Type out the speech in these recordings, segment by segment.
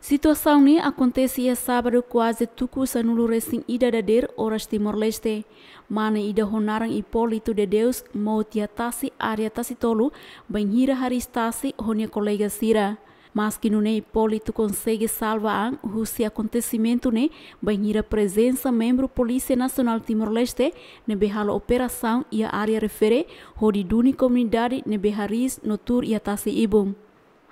Situação né acontece sabar sábado quase tuku sanulu recém ida dader der Timor-Leste. Mana ida honarang ipol de Deus mau tiatasi area tasi tolu banhira haristasi honia kolega sira. Mas que nune Hipólito consegue salvar ang husi acontecimento ne benghira presença membro Polícia nasional Timor-Leste ne behala operação e área refere hodi duni comunidade ne beharis notur ia tasi ibum.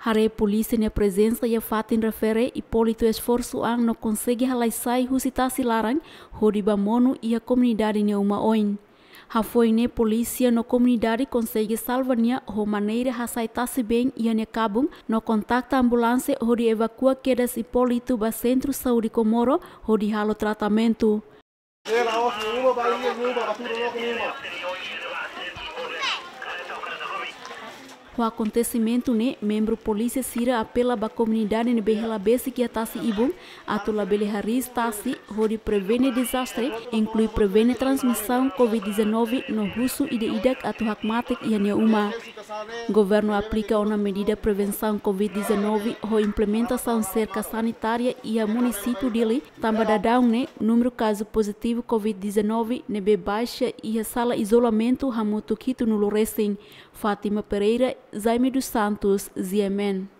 Hare polícia na presença e a fatin refere Hipólito esforço ang não consegue halaisai husita silaran, hodibamono e a comunidade neuma oin. Ha foi ne polícia no comunidade consegue salvar nha ho maneira ha saitasse bem e ne cabum no contacta ambulância hodi evacua quedas Hipólito ba centro saúde comoro ho halo tratamento. O acontecimento né membro polícia sira apela ba comunidade ne behela besi que atasi ibum atula bele haris tasi hori prevene desastre inclui prevene transmissão covid-19 no russo e de idak atu hakmatik iania uma o governo aplica uma medida de prevenção Covid-19 ou implementação cerca sanitária e a município dele também né? dá um número caso positivo Covid-19 nebe baixa e a sala isolamento ramuto Kito no Lorecim. Fátima Pereira, Jaime dos Santos, Ziemen.